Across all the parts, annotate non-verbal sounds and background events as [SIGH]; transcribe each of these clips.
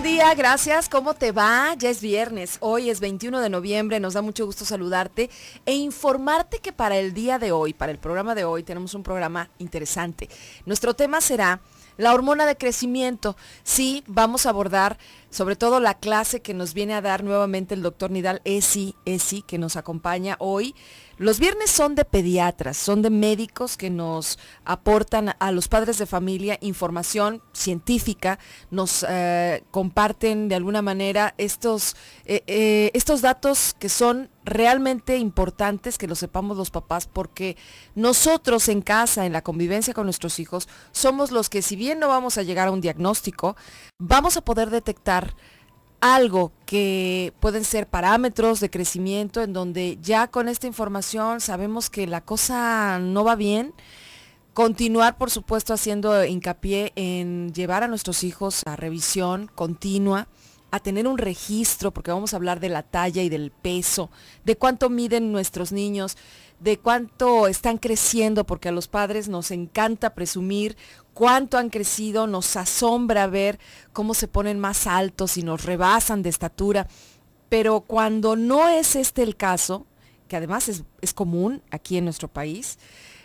buen día, gracias. ¿Cómo te va? Ya es viernes, hoy es 21 de noviembre, nos da mucho gusto saludarte e informarte que para el día de hoy, para el programa de hoy, tenemos un programa interesante. Nuestro tema será la hormona de crecimiento. Sí, vamos a abordar sobre todo la clase que nos viene a dar nuevamente el doctor Nidal Esi, Esi, que nos acompaña hoy. Los viernes son de pediatras, son de médicos que nos aportan a los padres de familia información científica, nos eh, comparten de alguna manera estos, eh, eh, estos datos que son realmente importantes que lo sepamos los papás porque nosotros en casa, en la convivencia con nuestros hijos, somos los que si bien no vamos a llegar a un diagnóstico, vamos a poder detectar algo que pueden ser parámetros de crecimiento en donde ya con esta información sabemos que la cosa no va bien. Continuar, por supuesto, haciendo hincapié en llevar a nuestros hijos a revisión continua, a tener un registro, porque vamos a hablar de la talla y del peso, de cuánto miden nuestros niños, de cuánto están creciendo, porque a los padres nos encanta presumir cuánto han crecido, nos asombra ver cómo se ponen más altos y nos rebasan de estatura, pero cuando no es este el caso, que además es, común aquí en nuestro país,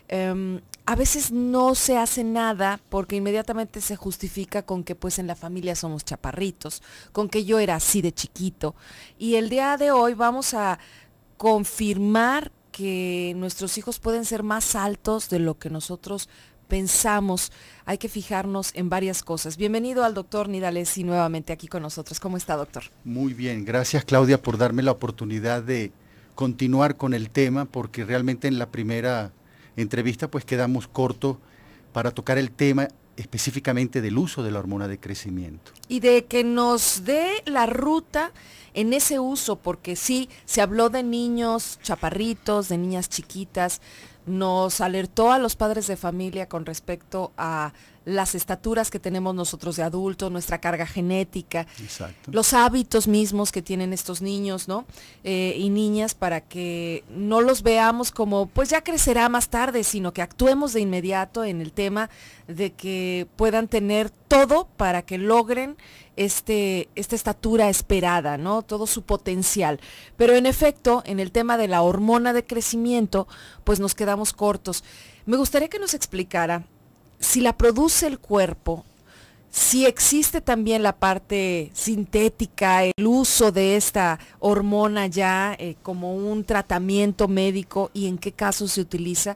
em, a veces no se hace nada porque inmediatamente se justifica con que pues en la familia somos chaparritos, con que yo era así de chiquito. Y el día de hoy vamos a confirmar que nuestros hijos pueden ser más altos de lo que nosotros pensamos, hay que fijarnos en varias cosas. Bienvenido al doctor Nidalesi nuevamente aquí con nosotros. ¿Cómo está, doctor? Muy bien, gracias Claudia por darme la oportunidad de continuar con el tema, porque realmente en la primera entrevista pues quedamos corto para tocar el tema específicamente del uso de la hormona de crecimiento. Y de que nos dé la ruta en ese uso, porque sí, se habló de niños chaparritos, de niñas chiquitas, nos alertó a los padres de familia con respecto a las estaturas que tenemos nosotros de adultos, nuestra carga genética, los hábitos mismos que tienen estos niños eh, y niñas para que no los veamos como, pues ya crecerá más tarde, sino que actuemos de inmediato en el tema de que puedan tener todo para que logren este, esta estatura esperada, ¿no? Todo su potencial. Pero en efecto, en el tema de la hormona de crecimiento, pues nos quedamos cortos. Me gustaría que nos explicara si la produce el cuerpo, si existe también la parte sintética, el uso de esta hormona ya eh, como un tratamiento médico y en qué casos se utiliza.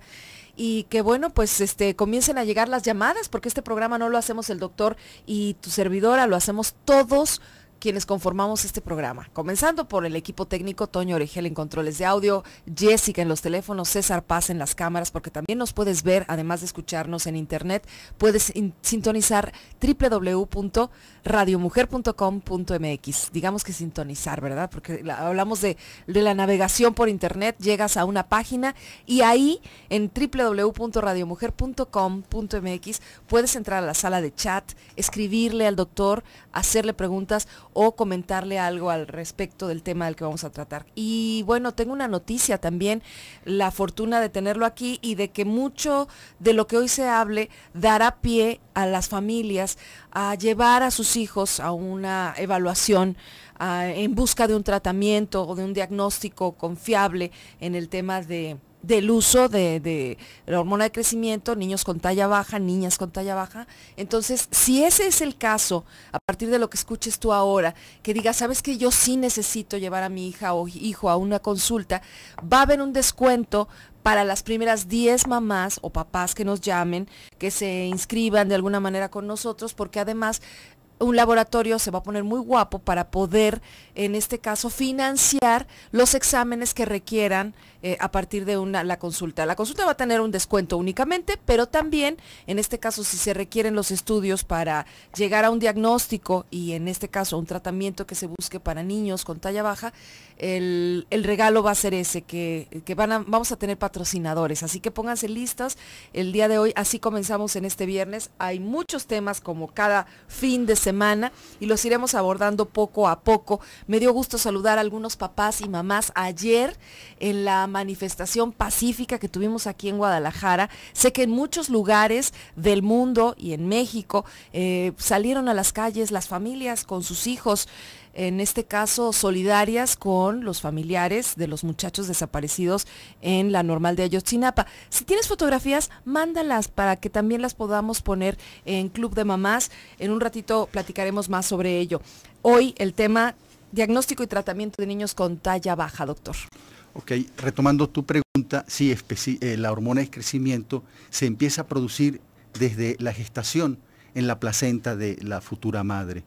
Y que bueno, pues este, comiencen a llegar las llamadas, porque este programa no lo hacemos el doctor y tu servidora, lo hacemos todos quienes conformamos este programa, comenzando por el equipo técnico Toño Oregel en controles de audio, Jessica en los teléfonos, César Paz en las cámaras, porque también nos puedes ver, además de escucharnos en internet, puedes sintonizar www.radiomujer.com.mx. Digamos que sintonizar, ¿verdad? Porque hablamos de, de la navegación por internet, llegas a una página y ahí en www.radiomujer.com.mx puedes entrar a la sala de chat, escribirle al doctor, hacerle preguntas o comentarle algo al respecto del tema del que vamos a tratar. Y bueno, tengo una noticia también, la fortuna de tenerlo aquí y de que mucho de lo que hoy se hable dará pie a las familias a llevar a sus hijos a una evaluación en busca de un tratamiento o de un diagnóstico confiable en el tema de del uso de, la hormona de crecimiento, niños con talla baja, niñas con talla baja. Entonces, si ese es el caso, a partir de lo que escuches tú ahora, que digas, sabes que yo sí necesito llevar a mi hija o hijo a una consulta, va a haber un descuento para las primeras 10 mamás o papás que nos llamen, que se inscriban de alguna manera con nosotros, porque además un laboratorio se va a poner muy guapo para poder, en este caso, financiar los exámenes que requieran eh, a partir de una, la consulta. La consulta va a tener un descuento únicamente, pero también, en este caso, si se requieren los estudios para llegar a un diagnóstico y, en este caso, un tratamiento que se busque para niños con talla baja, el, el regalo va a ser ese, que, que van vamos a tener patrocinadores. Así que pónganse listas el día de hoy. Así comenzamos en este viernes. Hay muchos temas como cada fin de semana y los iremos abordando poco a poco. Me dio gusto saludar a algunos papás y mamás ayer en la manifestación pacífica que tuvimos aquí en Guadalajara. Sé que en muchos lugares del mundo y en México eh, salieron a las calles las familias con sus hijos en este caso solidarias con los familiares de los muchachos desaparecidos en la normal de Ayotzinapa. Si tienes fotografías, mándalas para que también las podamos poner en Club de Mamás. En un ratito platicaremos más sobre ello. Hoy el tema diagnóstico y tratamiento de niños con talla baja, doctor. Ok, retomando tu pregunta, sí, eh, la hormona de crecimiento se empieza a producir desde la gestación en la placenta de la futura madre.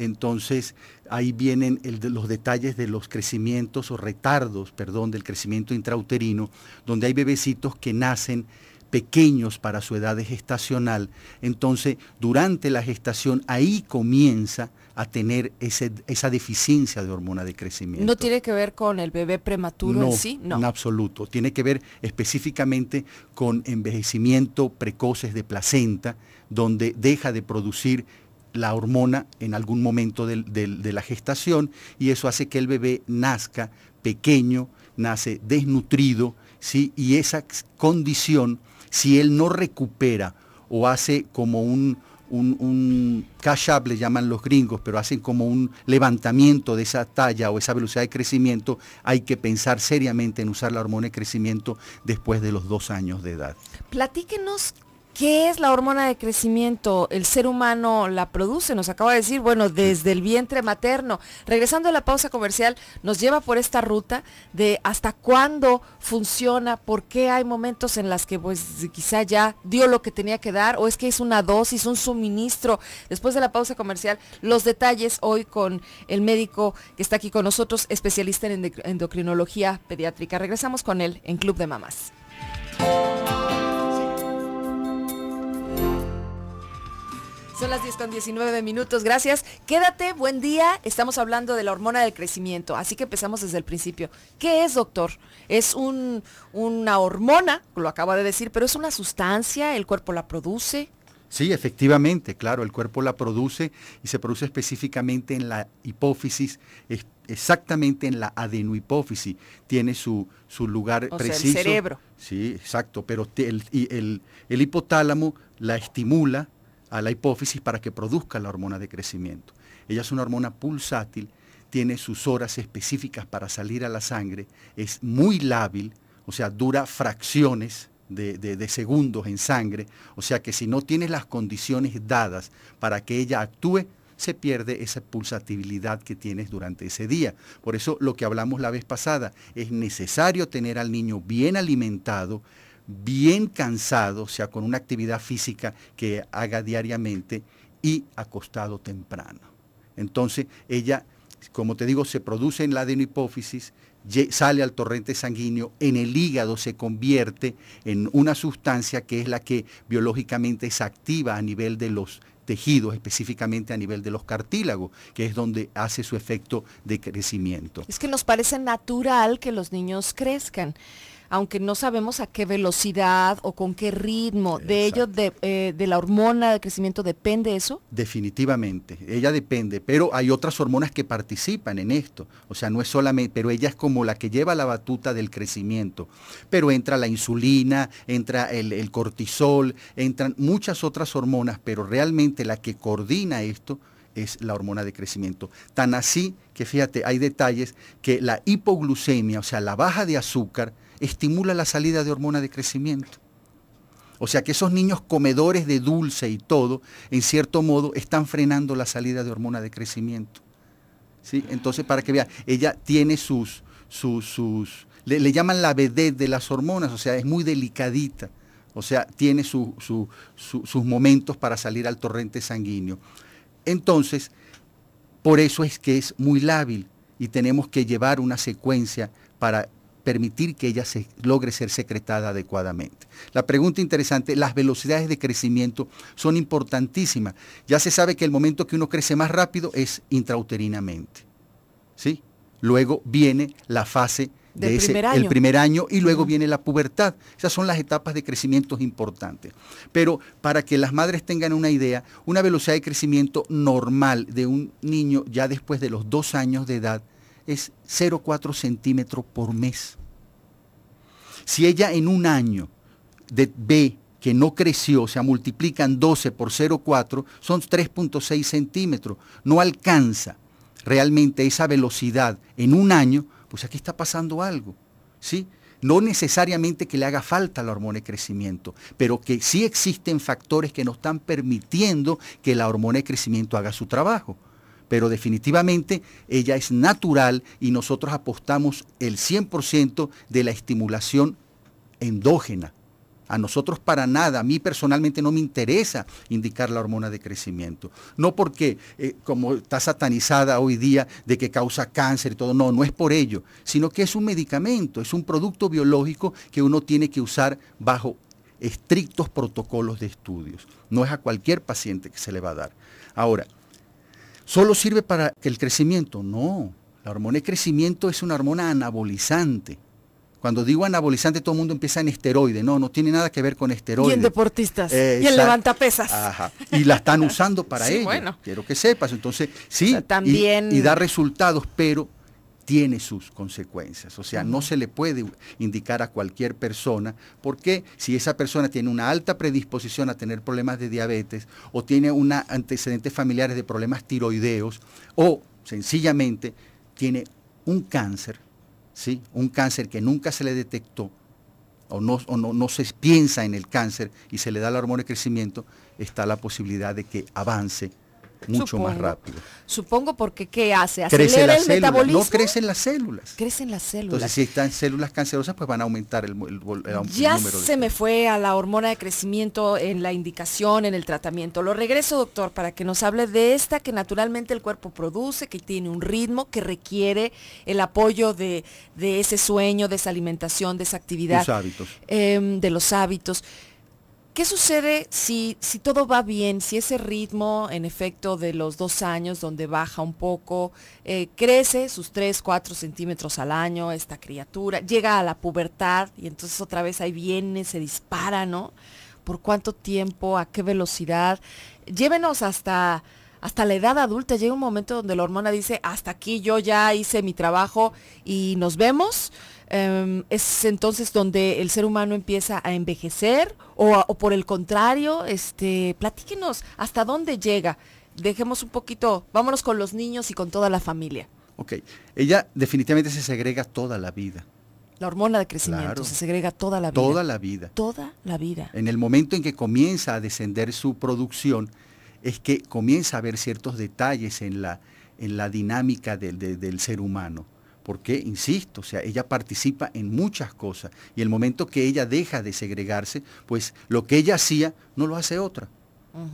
Entonces, ahí vienen los detalles de los crecimientos o retardos, perdón, del crecimiento intrauterino, donde hay bebecitos que nacen pequeños para su edad gestacional. Entonces, durante la gestación, ahí comienza a tener esa deficiencia de hormona de crecimiento. ¿No tiene que ver con el bebé prematuro en sí? No, en absoluto. Tiene que ver específicamente con envejecimiento precoces de placenta, donde deja de producir la hormona en algún momento de, la gestación y eso hace que el bebé nazca pequeño, nace desnutrido, ¿sí? y esa condición, si él no recupera o hace como un, un, cash-up, le llaman los gringos, pero hacen como un levantamiento de esa talla o esa velocidad de crecimiento, hay que pensar seriamente en usar la hormona de crecimiento después de los dos años de edad. Platíquenos ¿Qué es la hormona de crecimiento? ¿El ser humano la produce? Nos acaba de decir, bueno, desde el vientre materno. Regresando a la pausa comercial, nos lleva por esta ruta de hasta cuándo funciona, por qué hay momentos en las que pues quizá ya dio lo que tenía que dar o es que es una dosis, un suministro. Después de la pausa comercial, los detalles hoy con el médico que está aquí con nosotros, especialista en endocrinología pediátrica. Regresamos con él en Club de Mamás. Son las 10 con 19 minutos, gracias. Quédate, buen día. Estamos hablando de la hormona del crecimiento, así que empezamos desde el principio. ¿Qué es, doctor? Es una hormona, lo acaba de decir, pero es una sustancia, el cuerpo la produce. Sí, efectivamente, claro, el cuerpo la produce y se produce específicamente en la hipófisis, exactamente en la adenohipófisis, tiene su, su lugar preciso. en el cerebro. Sí, exacto, pero el, el hipotálamo la estimula, a la hipófisis para que produzca la hormona de crecimiento. Ella es una hormona pulsátil, tiene sus horas específicas para salir a la sangre, es muy lábil, o sea, dura fracciones de, de, segundos en sangre, o sea que si no tienes las condiciones dadas para que ella actúe, se pierde esa pulsatibilidad que tienes durante ese día. Por eso lo que hablamos la vez pasada, es necesario tener al niño bien alimentado, bien cansado, o sea, con una actividad física que haga diariamente y acostado temprano. Entonces, ella, como te digo, se produce en la adenohipófisis, sale al torrente sanguíneo, en el hígado se convierte en una sustancia que es la que biológicamente es activa a nivel de los tejidos, específicamente a nivel de los cartílagos, que es donde hace su efecto de crecimiento. Es que nos parece natural que los niños crezcan aunque no sabemos a qué velocidad o con qué ritmo. ¿De ello, eh, de, la hormona de crecimiento, depende eso? Definitivamente, ella depende, pero hay otras hormonas que participan en esto. O sea, no es solamente, pero ella es como la que lleva la batuta del crecimiento. Pero entra la insulina, entra el, el cortisol, entran muchas otras hormonas, pero realmente la que coordina esto es la hormona de crecimiento. Tan así que fíjate, hay detalles que la hipoglucemia, o sea, la baja de azúcar, estimula la salida de hormona de crecimiento. O sea que esos niños comedores de dulce y todo, en cierto modo, están frenando la salida de hormona de crecimiento. ¿Sí? Entonces, para que vean, ella tiene sus, sus, sus le, llaman la vedette de las hormonas, o sea, es muy delicadita. O sea, tiene sus momentos para salir al torrente sanguíneo. Entonces, por eso es que es muy lábil y tenemos que llevar una secuencia para permitir que ella se, logre ser secretada adecuadamente. La pregunta interesante, las velocidades de crecimiento son importantísimas. Ya se sabe que el momento que uno crece más rápido es intrauterinamente. ¿sí? Luego viene la fase de Del ese, primer año. el primer año y luego viene la pubertad. Esas son las etapas de crecimiento importantes. Pero para que las madres tengan una idea, una velocidad de crecimiento normal de un niño ya después de los dos años de edad es 0,4 centímetros por mes. Si ella en un año de, ve que no creció, o sea, multiplican 12 por 0,4, son 3,6 centímetros. No alcanza realmente esa velocidad en un año, pues aquí está pasando algo. ¿sí? No necesariamente que le haga falta la hormona de crecimiento, pero que sí existen factores que nos están permitiendo que la hormona de crecimiento haga su trabajo pero definitivamente ella es natural y nosotros apostamos el 100% de la estimulación endógena. A nosotros para nada, a mí personalmente no me interesa indicar la hormona de crecimiento. No porque, eh, como está satanizada hoy día, de que causa cáncer y todo, no, no es por ello, sino que es un medicamento, es un producto biológico que uno tiene que usar bajo estrictos protocolos de estudios. No es a cualquier paciente que se le va a dar. Ahora, solo sirve para el crecimiento. No, la hormona de crecimiento es una hormona anabolizante. Cuando digo anabolizante, todo el mundo empieza en esteroide. No, no tiene nada que ver con esteroides. Y en deportistas. y en levantapesas. Ajá. Y la están usando para [LAUGHS] ello. Quiero que sepas. Entonces, sí. también. y da resultados, pero tiene sus consecuencias. O sea, no se le puede indicar a cualquier persona, porque si esa persona tiene una alta predisposición a tener problemas de diabetes o tiene antecedentes familiares de problemas tiroideos o sencillamente tiene un cáncer, ¿sí? un cáncer que nunca se le detectó o, no, no, no se piensa en el cáncer y se le da la hormona de crecimiento, está la posibilidad de que avance mucho más rápido. Supongo porque ¿qué hace? Crece el No crecen las células. Crecen las células. Entonces, si están células cancerosas, pues van a aumentar el, ya Ya se me fue a la hormona de crecimiento en la indicación, en el tratamiento. Lo regreso, doctor, para que nos hable de esta que naturalmente el cuerpo produce, que tiene un ritmo, que requiere el apoyo de, ese sueño, de esa alimentación, de esa actividad. Los hábitos. Em, de los hábitos. ¿Qué sucede si, si todo va bien, si ese ritmo, en efecto, de los dos años, donde baja un poco, eh, crece sus 3, 4 centímetros al año, esta criatura, llega a la pubertad y entonces otra vez ahí viene, se dispara, ¿no? ¿Por cuánto tiempo? ¿A qué velocidad? Llévenos hasta hasta la edad adulta llega un momento donde la hormona dice, hasta aquí yo ya hice mi trabajo y nos vemos. Em, es entonces donde el ser humano empieza a envejecer o, por el contrario, este, platíquenos hasta dónde llega. Dejemos un poquito, vámonos con los niños y con toda la familia. Ok, ella definitivamente se segrega toda la vida. La hormona de crecimiento se segrega toda la vida. Toda la vida. Toda la vida. En el momento en que comienza a descender su producción, es que comienza a haber ciertos detalles en la, en la dinámica del, ser humano. Porque, insisto, o sea, ella participa en muchas cosas y el momento que ella deja de segregarse, pues lo que ella hacía no lo hace otra.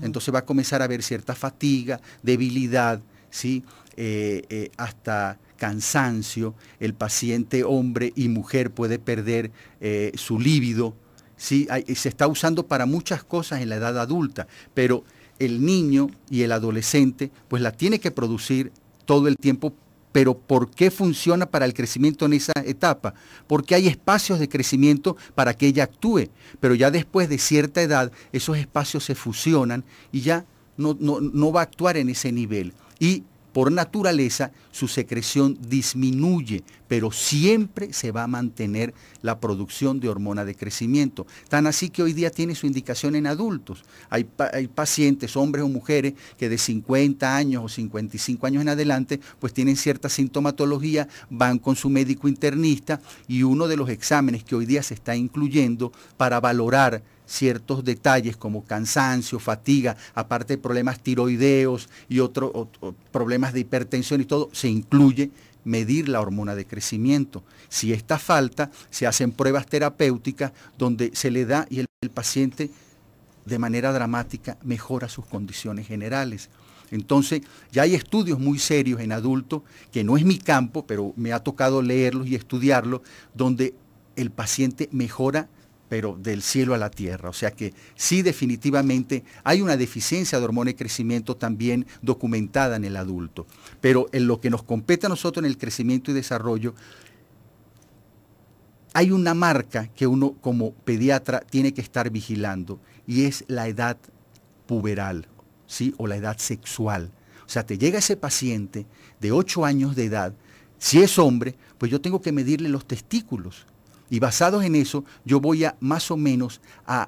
Entonces va a comenzar a haber cierta fatiga, debilidad, ¿sí? Eh, eh, hasta cansancio. El paciente hombre y mujer puede perder eh, su líbido. ¿sí? se está usando para muchas cosas en la edad adulta, pero el niño y el adolescente, pues la tiene que producir todo el tiempo, pero ¿por qué funciona para el crecimiento en esa etapa? Porque hay espacios de crecimiento para que ella actúe, pero ya después de cierta edad esos espacios se fusionan y ya no, no va a actuar en ese nivel. Y por naturaleza su secreción disminuye, pero siempre se va a mantener la producción de hormona de crecimiento. Tan así que hoy día tiene su indicación en adultos. Hay, pacientes, hombres o mujeres, que de 50 años o 55 años en adelante, pues tienen cierta sintomatología, van con su médico internista y uno de los exámenes que hoy día se está incluyendo para valorar ciertos detalles como cansancio, fatiga, aparte de problemas tiroideos y otros problemas de hipertensión y todo, se incluye medir la hormona de crecimiento. Si esta falta, se hacen pruebas terapéuticas donde se le da y el, el paciente de manera dramática mejora sus condiciones generales. Entonces, ya hay estudios muy serios en adultos, que no es mi campo, pero me ha tocado leerlos y estudiarlos, donde el paciente mejora pero del cielo a la tierra. O sea que sí definitivamente hay una deficiencia de hormona de crecimiento también documentada en el adulto. Pero en lo que nos compete a nosotros en el crecimiento y desarrollo, hay una marca que uno como pediatra tiene que estar vigilando y es la edad puberal, ¿sí? O la edad sexual. O sea, te llega ese paciente de 8 años de edad, si es hombre, pues yo tengo que medirle los testículos y basados en eso, yo voy a más o menos a,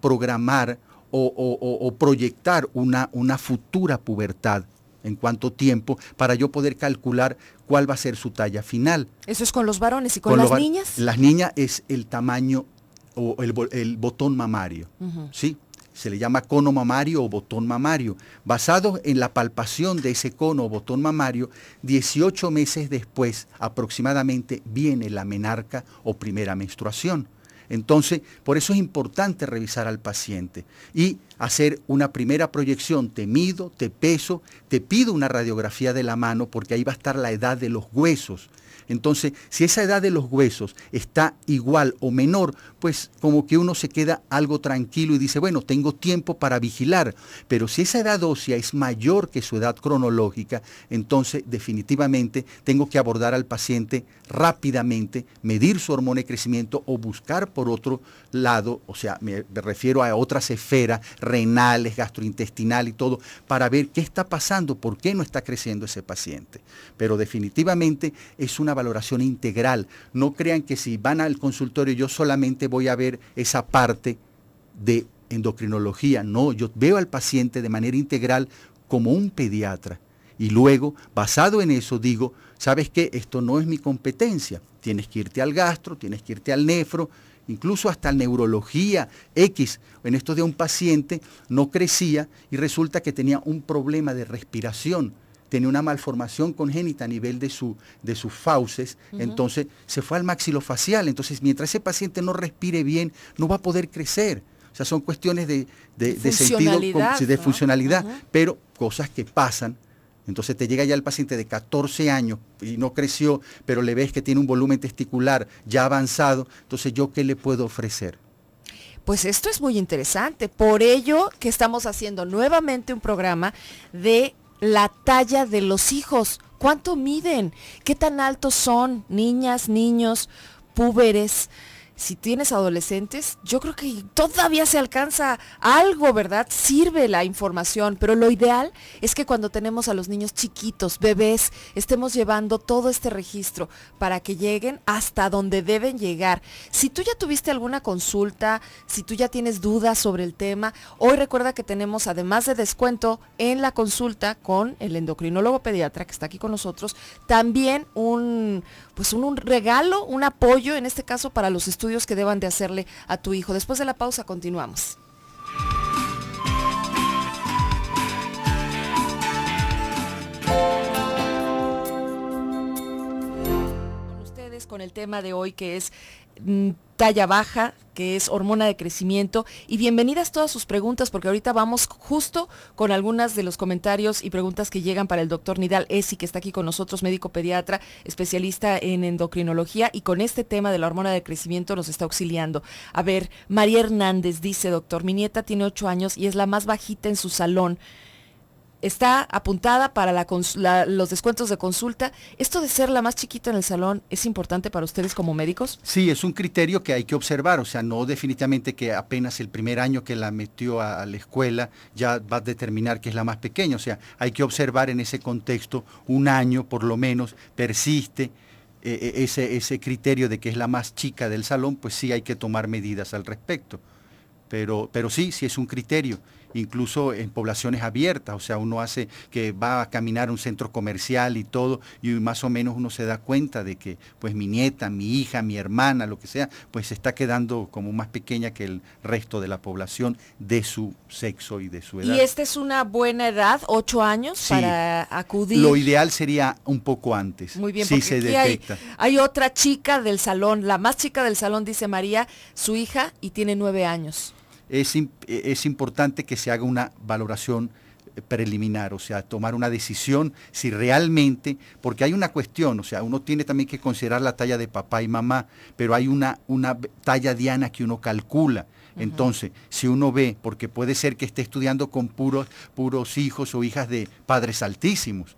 programar o, proyectar una, una futura pubertad en cuánto tiempo, para yo poder calcular cuál va a ser su talla final. Eso es con los varones y con, las niñas. Las niñas es el tamaño o el, botón mamario, ¿sí? se le llama cono mamario o botón mamario, basado en la palpación de ese cono o botón mamario, 18 meses después aproximadamente viene la menarca o primera menstruación. Entonces, por eso es importante revisar al paciente. Y hacer una primera proyección, te mido, te peso, te pido una radiografía de la mano porque ahí va a estar la edad de los huesos. Entonces, si esa edad de los huesos está igual o menor, pues como que uno se queda algo tranquilo y dice, bueno, tengo tiempo para vigilar. Pero si esa edad ósea es mayor que su edad cronológica, entonces definitivamente tengo que abordar al paciente rápidamente, medir su hormona de crecimiento o buscar por otro lado, o sea, me refiero a otras esferas renales, gastrointestinal y todo, para ver qué está pasando, por qué no está creciendo ese paciente. Pero definitivamente es una valoración integral. No crean que si van al consultorio yo solamente voy a ver esa parte de endocrinología. No, yo veo al paciente de manera integral como un pediatra y luego, basado en eso, digo, ¿sabes qué? Esto no es mi competencia. Tienes que irte al gastro, tienes que irte al nefro, incluso hasta neurología X. En esto de un paciente no crecía y resulta que tenía un problema de respiración, tenía una malformación congénita a nivel de, su, de sus fauces, entonces se fue al maxilofacial. Entonces, mientras ese paciente no respire bien, no va a poder crecer. O sea, son cuestiones de, de, de, de sentido, de funcionalidad, pero cosas que pasan entonces te llega ya el paciente de 14 años y no creció, pero le ves que tiene un volumen testicular ya avanzado. Entonces, ¿yo qué le puedo ofrecer? Pues esto es muy interesante. Por ello que estamos haciendo nuevamente un programa de la talla de los hijos. ¿Cuánto miden? ¿Qué tan altos son niñas, niños, púberes? si tienes adolescentes, yo creo que todavía se alcanza algo, ¿verdad? Sirve la información, pero lo ideal es que cuando tenemos a los niños chiquitos, bebés, estemos llevando todo este registro para que lleguen hasta donde deben llegar. Si tú ya tuviste alguna consulta, si tú ya tienes dudas sobre el tema, hoy recuerda que tenemos además de descuento en la consulta con el endocrinólogo pediatra que está aquí con nosotros, también un pues regalo, un apoyo en este caso para los estudiantes que deban de hacerle a tu hijo. Después de la pausa continuamos. con el tema de hoy que es Mm, talla baja, que es hormona de crecimiento. Y bienvenidas todas sus preguntas, porque ahorita vamos justo con algunas de los comentarios y preguntas que llegan para el doctor Nidal Esi, que está aquí con nosotros, médico pediatra, especialista en endocrinología, y con este tema de la hormona de crecimiento nos está auxiliando. A ver, María Hernández dice, doctor, mi nieta tiene ocho años y es la más bajita en su salón está apuntada para los descuentos de consulta. ¿Esto de ser la más chiquita en el salón es importante para ustedes como médicos? Sí, es un criterio que hay que observar, o sea, no definitivamente que apenas el primer año que la metió a, la escuela ya va a determinar que es la más pequeña, o sea, hay que observar en ese contexto un año por lo menos, persiste. Eh, eh, ese, ese criterio de que es la más chica del salón, pues sí hay que tomar medidas al respecto. Pero, pero sí, sí es un criterio incluso en poblaciones abiertas, o sea, uno hace que va a caminar a un centro comercial y todo, y más o menos uno se da cuenta de que pues mi nieta, mi hija, mi hermana, lo que sea, pues se está quedando como más pequeña que el resto de la población de su sexo y de su edad. ¿Y esta es una buena edad, ocho años, para acudir? Lo ideal sería un poco antes. Muy bien, si porque se detecta. hay otra chica del salón, la más chica del salón, dice María, su hija, y tiene nueve años. Eh, es, importante que se haga una valoración eh, preliminar, o sea, tomar una decisión si realmente, porque hay una cuestión, o sea, uno tiene también que considerar la talla de papá y mamá, pero hay una, una talla diana que uno calcula. Entonces, si uno ve, porque puede ser que esté estudiando con puros, puros hijos o hijas de padres altísimos,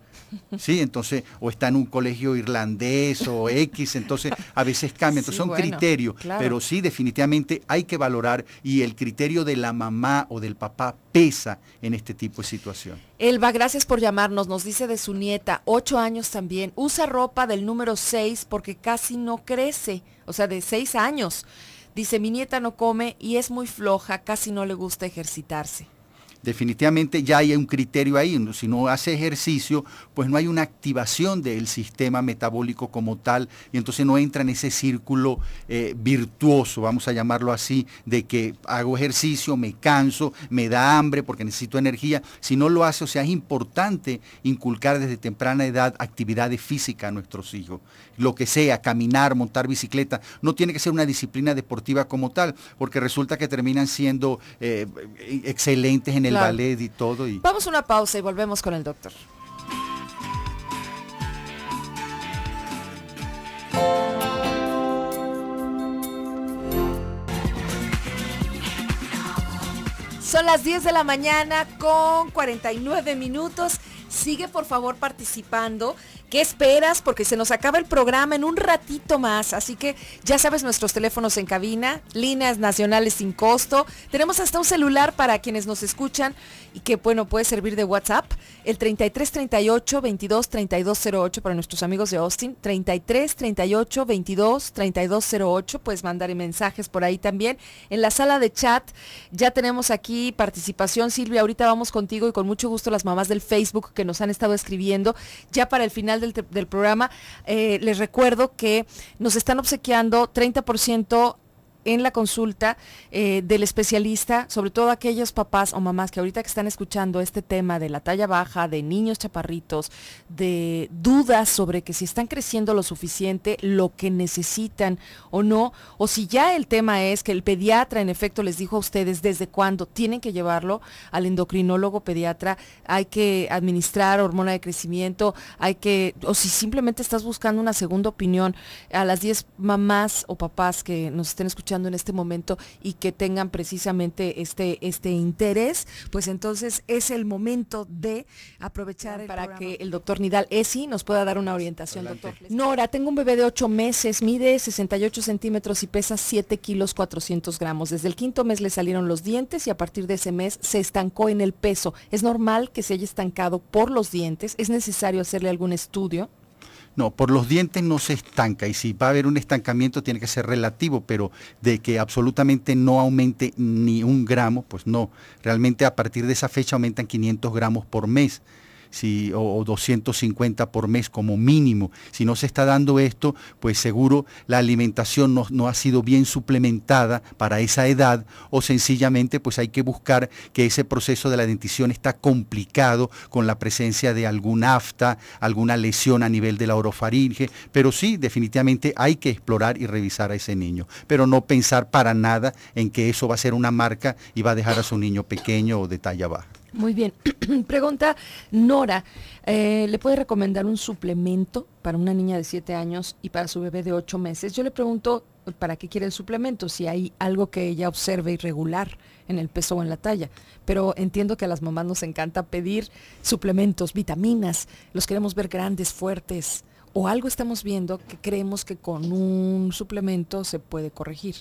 ¿sí? Entonces, o está en un colegio irlandés o X, entonces a veces cambia. Entonces son criterios, pero sí, definitivamente hay que valorar y el criterio de la mamá o del papá pesa en este tipo de situación. Elba, gracias por llamarnos. Nos dice de su nieta, ocho años también, usa ropa del número 6 porque casi no crece, o sea, de seis años. Dice, mi nieta no come y es muy floja, casi no le gusta ejercitarse definitivamente ya hay un criterio ahí. Si no hace ejercicio, pues no hay una activación del sistema metabólico como tal y entonces no entra en ese círculo eh, virtuoso, vamos a llamarlo así, de que hago ejercicio, me canso, me da hambre porque necesito energía. Si no lo hace, o sea, es importante inculcar desde temprana edad actividades físicas a nuestros hijos. Lo que sea, caminar, montar bicicleta, no tiene que ser una disciplina deportiva como tal, porque resulta que terminan siendo eh, excelentes en el ballet y todo. Vamos a una pausa y volvemos con el doctor. Son las 10 de la mañana con 49 minutos. Sigue por favor participando. ¿Qué esperas? Porque se nos acaba el programa en un ratito más. Así que ya sabes nuestros teléfonos en cabina, líneas nacionales sin costo. Tenemos hasta un celular para quienes nos escuchan y que bueno puede servir de WhatsApp. El 3338 22 para nuestros amigos de Austin. 3338 22 3208. Puedes mandar mensajes por ahí también. En la sala de chat ya tenemos aquí participación. Silvia, ahorita vamos contigo y con mucho gusto las mamás del Facebook que nos han estado escribiendo. Ya para el final del, programa, eh, les recuerdo que nos están obsequiando 30% en la consulta eh, del especialista, sobre todo aquellos papás o mamás que ahorita que están escuchando este tema de la talla baja, de niños chaparritos, de dudas sobre que si están creciendo lo suficiente, lo que necesitan o no, o si ya el tema es que el pediatra en efecto les dijo a ustedes desde cuándo tienen que llevarlo al endocrinólogo pediatra, hay que administrar hormona de crecimiento, hay que, o si simplemente estás buscando una segunda opinión, a las 10 mamás o papás que nos estén escuchando, en este momento y que tengan precisamente este, este interés, pues entonces es el momento de aprovechar para que el doctor Nidal Esi eh, nos pueda dar una orientación, Nora, tengo un bebé de 8 meses, mide 68 centímetros y pesa 7 kilos 400 gramos. Desde el quinto mes le salieron los dientes y a partir de ese mes se estancó en el peso. ¿Es normal que se haya estancado por los dientes? ¿Es necesario hacerle algún estudio? No, por los dientes no se estanca y si va a haber un estancamiento tiene que ser relativo, pero de que absolutamente no aumente ni un gramo, pues no. Realmente a partir de esa fecha aumentan 500 gramos por mes o, 250 por mes como mínimo. Si no se está dando esto, pues seguro la alimentación no, no ha sido bien suplementada para esa edad o sencillamente pues hay que buscar que ese proceso de la dentición está complicado con la presencia de algún afta, alguna lesión a nivel de la orofaringe, pero sí, definitivamente hay que explorar y revisar a ese niño, pero no pensar para nada en que eso va a ser una marca y va a dejar a su niño pequeño o de talla baja. Muy bien. [CLEARS THROAT] Pregunta Nora, eh, ¿le puede recomendar un suplemento para una niña de 7 años y para su bebé de 8 meses? Yo le pregunto, ¿para qué quiere el suplemento? Si hay algo que ella observe irregular en el peso o en la talla. Pero entiendo que a las mamás nos encanta pedir suplementos, vitaminas, los queremos ver grandes, fuertes, o algo estamos viendo que creemos que con un suplemento se puede corregir.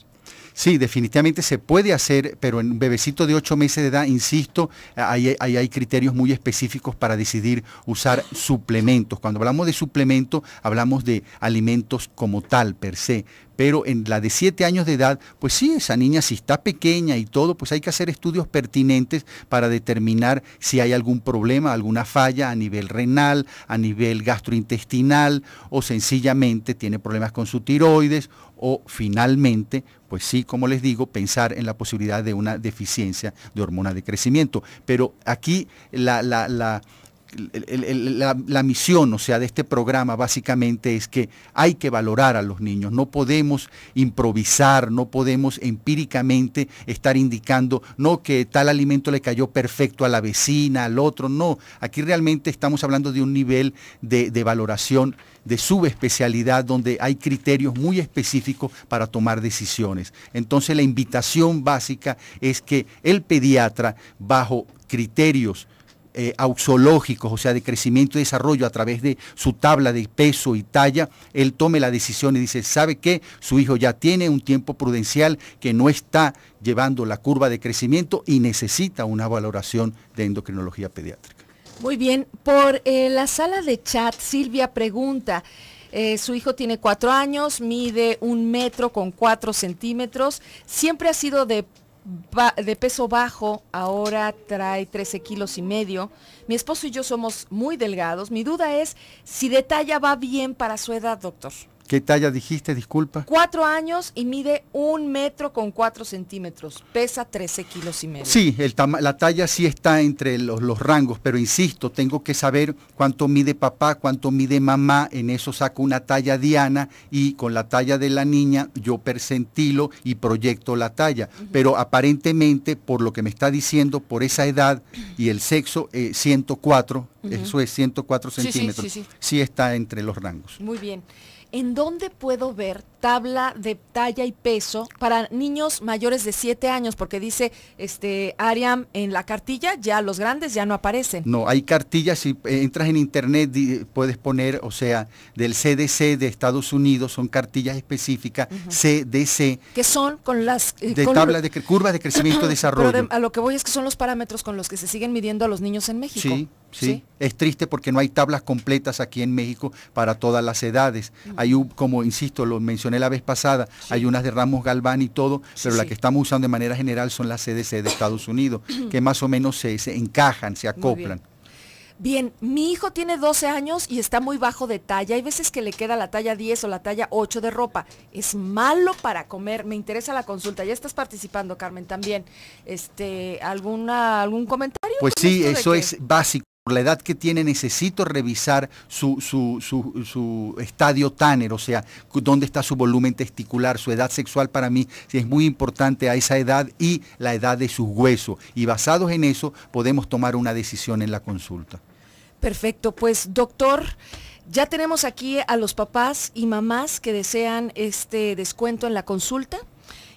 Sí, definitivamente se puede hacer, pero en un bebecito de 8 meses de edad, insisto, ahí, hay criterios muy específicos para decidir usar suplementos. Cuando hablamos de suplemento, hablamos de alimentos como tal, per se, pero en la de 7 años de edad, pues sí, esa niña si está pequeña y todo, pues hay que hacer estudios pertinentes para determinar si hay algún problema, alguna falla a nivel renal, a nivel gastrointestinal o sencillamente tiene problemas con su tiroides o finalmente, pues sí, como les digo, pensar en la posibilidad de una deficiencia de hormona de crecimiento. Pero aquí la, la, la la, misión, o sea, de este programa básicamente es que hay que valorar a los niños, no podemos improvisar, no podemos empíricamente estar indicando, no, que tal alimento le cayó perfecto a la vecina, al otro, no, aquí realmente estamos hablando de un nivel de, de valoración de subespecialidad donde hay criterios muy específicos para tomar decisiones. Entonces la invitación básica es que el pediatra bajo criterios eh, auxológicos, o sea, de crecimiento y desarrollo a través de su tabla de peso y talla, él tome la decisión y dice, ¿sabe qué? Su hijo ya tiene un tiempo prudencial que no está llevando la curva de crecimiento y necesita una valoración de endocrinología pediátrica. Muy bien, por eh, la sala de chat, Silvia pregunta, eh, su hijo tiene cuatro años, mide un metro con cuatro centímetros, siempre ha sido de de peso bajo, ahora trae 13 kilos y medio. Mi esposo y yo somos muy delgados. Mi duda es si de talla va bien para su edad, doctor. ¿Qué talla dijiste, disculpa? Cuatro años y mide un metro con cuatro centímetros, pesa 13 kilos y medio. Sí, la talla sí está entre los, rangos, pero insisto, tengo que saber cuánto mide papá, cuánto mide mamá, en eso saco una talla diana y con la talla de la niña yo percentilo y proyecto la talla. Pero aparentemente, por lo que me está diciendo, por esa edad y el sexo, 104, eh, eso es 104 centímetros, sí, sí, sí, sí está entre los rangos. Muy bien. ¿en dónde puedo ver tabla de talla y peso para niños mayores de 7 años, porque dice este Ariam en la cartilla, ya los grandes ya no aparecen. No, hay cartillas, si eh, entras en internet puedes poner, o sea, del CDC de Estados Unidos, son cartillas específicas, CDC. Que son con las... Eh, de tablas de curvas de crecimiento y [COUGHS] desarrollo. a lo que voy es que son los parámetros con los que se siguen midiendo a los niños en México. Sí. Sí, Es triste porque no hay tablas completas aquí en México para todas las edades. Hay un, como insisto, lo mencioné la vez pasada, hay unas de Ramos Galván y todo, pero la que estamos usando de manera general son las CDC de Estados Unidos, [CLEARS THROAT] que más o menos se, encajan, se acoplan. Bien, mi hijo tiene 12 años y está muy bajo de talla. Hay veces que le queda la talla 10 o la talla 8 de ropa. Es malo para comer. Me interesa la consulta. Ya estás participando, Carmen, también. Este, ¿alguna, ¿Algún comentario? Pues sí, eso es básico por la edad que tiene necesito revisar su, estadio Tanner, o sea, dónde está su volumen testicular, su edad sexual para mí es muy importante a esa edad y la edad de sus huesos. Y basados en eso podemos tomar una decisión en la consulta. Perfecto, pues doctor, ya tenemos aquí a los papás y mamás que desean este descuento en la consulta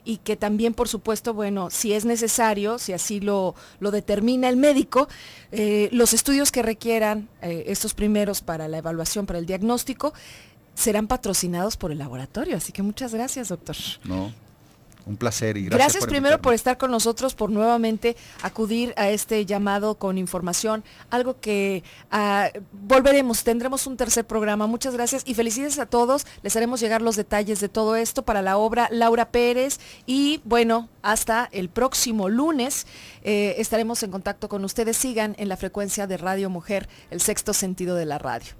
y que también, por supuesto, bueno, si es necesario, si así lo, determina el médico, eh, los estudios que requieran eh, estos primeros para la evaluación, para el diagnóstico, serán patrocinados por el laboratorio. Así que muchas gracias, doctor. No, un placer y gracias. Gracias primero por estar con nosotros, por nuevamente acudir a este llamado con información, algo que ah, volveremos, tendremos un tercer programa. Muchas gracias y felicidades a todos. Les haremos llegar los detalles de todo esto para la obra Laura Pérez y bueno, hasta el próximo lunes eh, estaremos en contacto con ustedes. Sigan en la frecuencia de Radio Mujer, el sexto sentido de la radio.